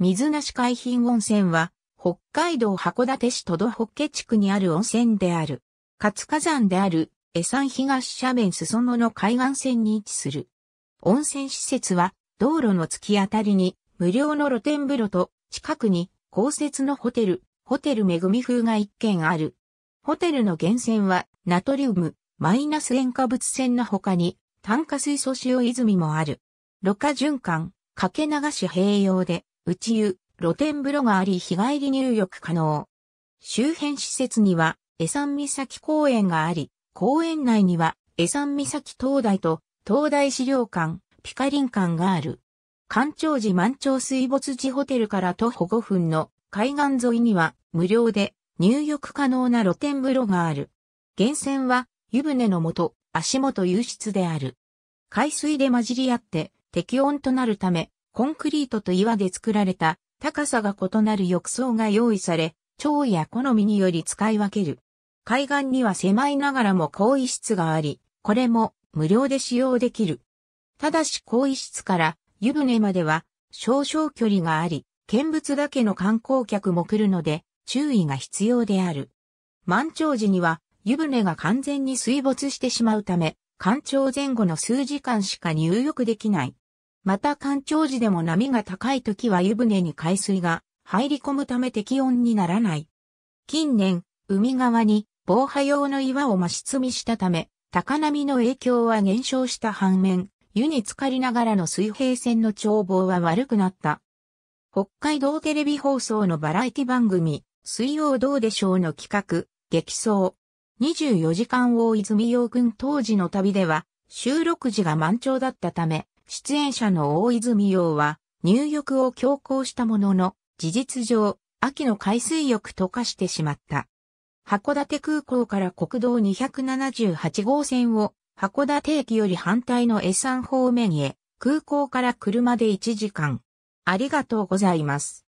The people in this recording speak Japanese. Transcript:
水無し海浜温泉は、北海道函館市戸戸北家地区にある温泉である。活火山である、江山東斜面裾野の海岸線に位置する。温泉施設は、道路の突き当たりに、無料の露天風呂と、近くに、公設のホテル、ホテル恵み風が一軒ある。ホテルの源泉は、ナトリウム、マイナス塩化物泉の他に、炭化水素塩泉もある。ろ過循環、かけ流し併用で、内湯、露天風呂があり日帰り入浴可能。周辺施設には、江山岬公園があり、公園内には、江山岬灯台と、灯台資料館、ピカリン館がある。干潮時満潮水没時ホテルから徒歩5分の海岸沿いには無料で入浴可能な露天風呂がある。源泉は湯船のと足元湧出である。海水で混じり合って適温となるためコンクリートと岩で作られた高さが異なる浴槽が用意され、蝶や好みにより使い分ける。海岸には狭いながらも更衣室があり、これも無料で使用できる。ただし更衣室から湯船までは少々距離があり、見物だけの観光客も来るので注意が必要である。満潮時には湯船が完全に水没してしまうため、干潮前後の数時間しか入浴できない。また干潮時でも波が高い時は湯船に海水が入り込むため適温にならない。近年、海側に防波用の岩を増し積みしたため、高波の影響は減少した反面、湯に浸かりながらの水平線の眺望は悪くなった。北海道テレビ放送のバラエティ番組、水曜どうでしょうの企画、激走。24時間大泉洋君当時の旅では、収録時が満潮だったため、出演者の大泉洋は入浴を強行したものの、事実上、秋の海水浴溶かしてしまった。函館空港から国道278号線を函館駅より反対の S3 方面へ、空港から車で1時間。ありがとうございます。